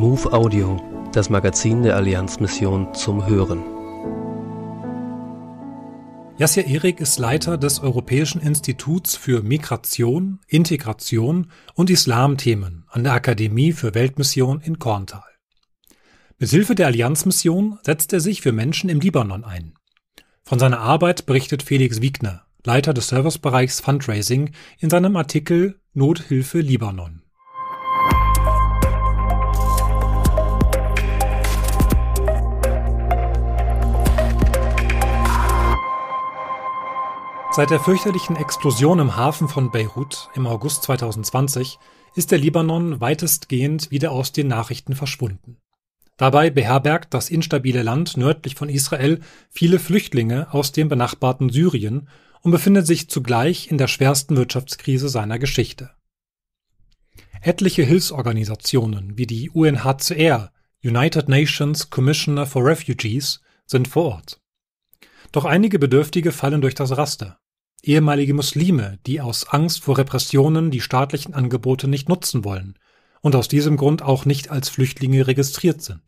Move Audio, das Magazin der Allianzmission zum Hören. Jasja Erik ist Leiter des Europäischen Instituts für Migration, Integration und Islamthemen an der Akademie für Weltmission in Korntal. Mithilfe der Allianzmission setzt er sich für Menschen im Libanon ein. Von seiner Arbeit berichtet Felix Wiegner, Leiter des Servicebereichs Fundraising, in seinem Artikel Nothilfe Libanon. Seit der fürchterlichen Explosion im Hafen von Beirut im August 2020 ist der Libanon weitestgehend wieder aus den Nachrichten verschwunden. Dabei beherbergt das instabile Land nördlich von Israel viele Flüchtlinge aus dem benachbarten Syrien und befindet sich zugleich in der schwersten Wirtschaftskrise seiner Geschichte. Etliche Hilfsorganisationen wie die UNHCR, United Nations Commissioner for Refugees, sind vor Ort. Doch einige Bedürftige fallen durch das Raster ehemalige Muslime, die aus Angst vor Repressionen die staatlichen Angebote nicht nutzen wollen und aus diesem Grund auch nicht als Flüchtlinge registriert sind.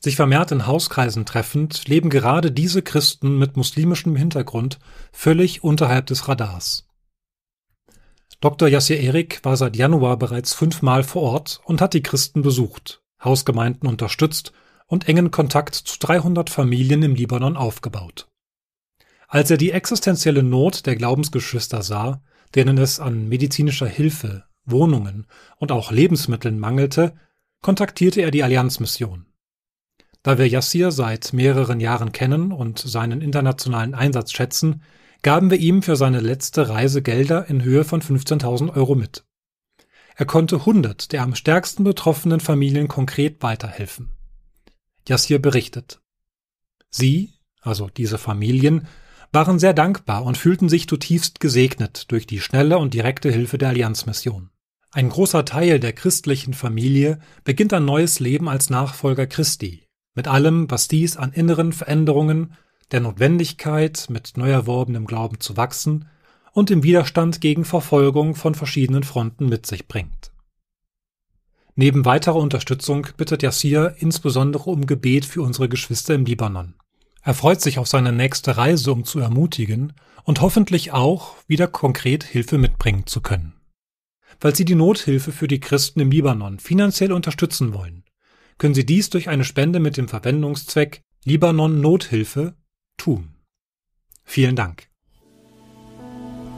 Sich vermehrt in Hauskreisen treffend, leben gerade diese Christen mit muslimischem Hintergrund völlig unterhalb des Radars. Dr. Yassir Erik war seit Januar bereits fünfmal vor Ort und hat die Christen besucht, Hausgemeinden unterstützt und engen Kontakt zu 300 Familien im Libanon aufgebaut. Als er die existenzielle Not der Glaubensgeschwister sah, denen es an medizinischer Hilfe, Wohnungen und auch Lebensmitteln mangelte, kontaktierte er die Allianzmission. Da wir Yassir seit mehreren Jahren kennen und seinen internationalen Einsatz schätzen, gaben wir ihm für seine letzte Reise Gelder in Höhe von 15.000 Euro mit. Er konnte 100 der am stärksten betroffenen Familien konkret weiterhelfen. Yassir berichtet. Sie, also diese Familien, waren sehr dankbar und fühlten sich zutiefst gesegnet durch die schnelle und direkte Hilfe der Allianzmission. Ein großer Teil der christlichen Familie beginnt ein neues Leben als Nachfolger Christi, mit allem, was dies an inneren Veränderungen, der Notwendigkeit, mit neu erworbenem Glauben zu wachsen und dem Widerstand gegen Verfolgung von verschiedenen Fronten mit sich bringt. Neben weiterer Unterstützung bittet Yassir insbesondere um Gebet für unsere Geschwister im Libanon. Er freut sich auf seine nächste Reise, um zu ermutigen und hoffentlich auch wieder konkret Hilfe mitbringen zu können. Falls Sie die Nothilfe für die Christen im Libanon finanziell unterstützen wollen, können Sie dies durch eine Spende mit dem Verwendungszweck Libanon Nothilfe tun. Vielen Dank.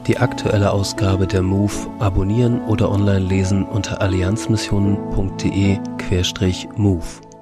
Die aktuelle Ausgabe der MOVE abonnieren oder online lesen unter allianzmissionen.de-MOVE.